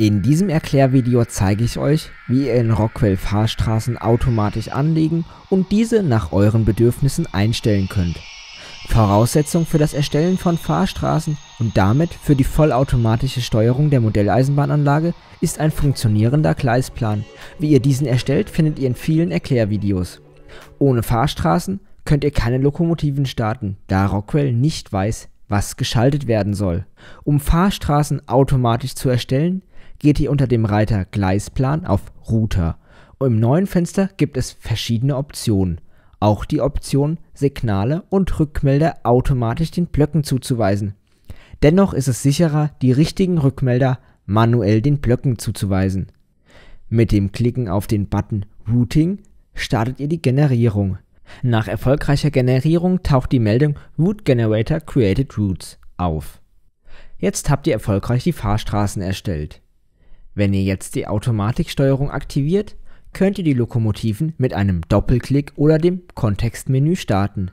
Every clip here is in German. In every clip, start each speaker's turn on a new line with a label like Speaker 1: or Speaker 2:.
Speaker 1: In diesem Erklärvideo zeige ich euch, wie ihr in Rockwell Fahrstraßen automatisch anlegen und diese nach euren Bedürfnissen einstellen könnt. Voraussetzung für das Erstellen von Fahrstraßen und damit für die vollautomatische Steuerung der Modelleisenbahnanlage ist ein funktionierender Gleisplan. Wie ihr diesen erstellt, findet ihr in vielen Erklärvideos. Ohne Fahrstraßen könnt ihr keine Lokomotiven starten, da Rockwell nicht weiß, was geschaltet werden soll. Um Fahrstraßen automatisch zu erstellen, geht ihr unter dem Reiter Gleisplan auf Router. Und Im neuen Fenster gibt es verschiedene Optionen. Auch die Option, Signale und Rückmelder automatisch den Blöcken zuzuweisen. Dennoch ist es sicherer, die richtigen Rückmelder manuell den Blöcken zuzuweisen. Mit dem Klicken auf den Button Routing startet ihr die Generierung. Nach erfolgreicher Generierung taucht die Meldung Route Generator created routes auf. Jetzt habt ihr erfolgreich die Fahrstraßen erstellt. Wenn ihr jetzt die Automatiksteuerung aktiviert, könnt ihr die Lokomotiven mit einem Doppelklick oder dem Kontextmenü starten.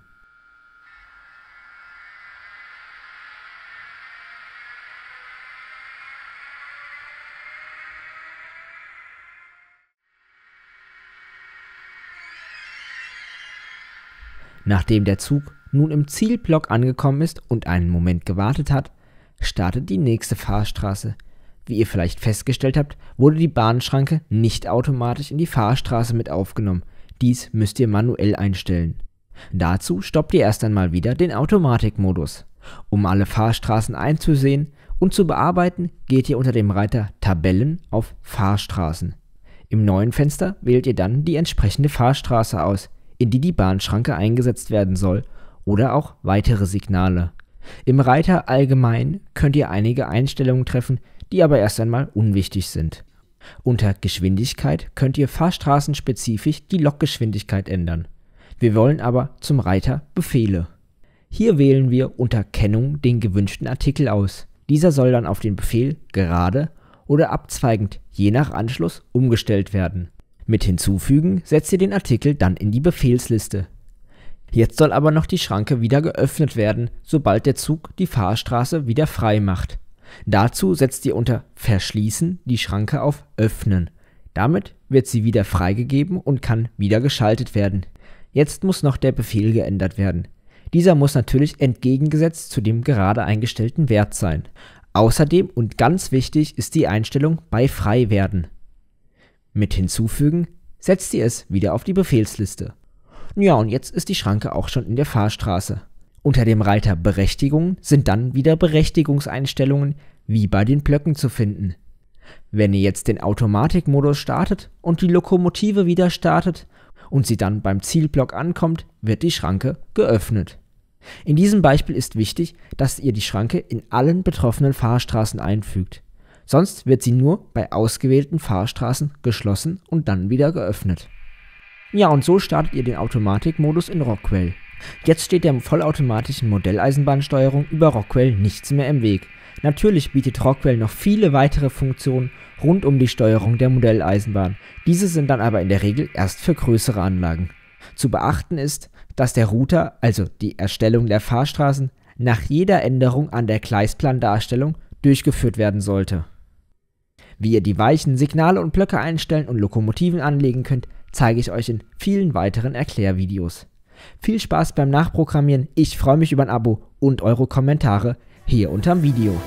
Speaker 1: Nachdem der Zug nun im Zielblock angekommen ist und einen Moment gewartet hat, startet die nächste Fahrstraße. Wie ihr vielleicht festgestellt habt, wurde die Bahnschranke nicht automatisch in die Fahrstraße mit aufgenommen. Dies müsst ihr manuell einstellen. Dazu stoppt ihr erst einmal wieder den Automatikmodus. Um alle Fahrstraßen einzusehen und zu bearbeiten, geht ihr unter dem Reiter Tabellen auf Fahrstraßen. Im neuen Fenster wählt ihr dann die entsprechende Fahrstraße aus, in die die Bahnschranke eingesetzt werden soll, oder auch weitere Signale. Im Reiter allgemein könnt ihr einige Einstellungen treffen, die aber erst einmal unwichtig sind. Unter Geschwindigkeit könnt ihr fahrstraßenspezifisch die Lokgeschwindigkeit ändern. Wir wollen aber zum Reiter Befehle. Hier wählen wir unter Kennung den gewünschten Artikel aus. Dieser soll dann auf den Befehl gerade oder abzweigend je nach Anschluss umgestellt werden. Mit hinzufügen setzt ihr den Artikel dann in die Befehlsliste. Jetzt soll aber noch die Schranke wieder geöffnet werden, sobald der Zug die Fahrstraße wieder frei macht. Dazu setzt ihr unter Verschließen die Schranke auf Öffnen. Damit wird sie wieder freigegeben und kann wieder geschaltet werden. Jetzt muss noch der Befehl geändert werden. Dieser muss natürlich entgegengesetzt zu dem gerade eingestellten Wert sein. Außerdem und ganz wichtig ist die Einstellung bei Frei werden. Mit hinzufügen setzt ihr es wieder auf die Befehlsliste. Ja, und jetzt ist die Schranke auch schon in der Fahrstraße. Unter dem Reiter Berechtigungen sind dann wieder Berechtigungseinstellungen wie bei den Blöcken zu finden. Wenn ihr jetzt den Automatikmodus startet und die Lokomotive wieder startet und sie dann beim Zielblock ankommt, wird die Schranke geöffnet. In diesem Beispiel ist wichtig, dass ihr die Schranke in allen betroffenen Fahrstraßen einfügt. Sonst wird sie nur bei ausgewählten Fahrstraßen geschlossen und dann wieder geöffnet. Ja, und so startet ihr den Automatikmodus in Rockwell. Jetzt steht der vollautomatischen Modelleisenbahnsteuerung über Rockwell nichts mehr im Weg. Natürlich bietet Rockwell noch viele weitere Funktionen rund um die Steuerung der Modelleisenbahn. Diese sind dann aber in der Regel erst für größere Anlagen. Zu beachten ist, dass der Router, also die Erstellung der Fahrstraßen, nach jeder Änderung an der Gleisplandarstellung durchgeführt werden sollte. Wie ihr die Weichen, Signale und Blöcke einstellen und Lokomotiven anlegen könnt, zeige ich euch in vielen weiteren Erklärvideos. Viel Spaß beim Nachprogrammieren, ich freue mich über ein Abo und eure Kommentare hier unterm Video.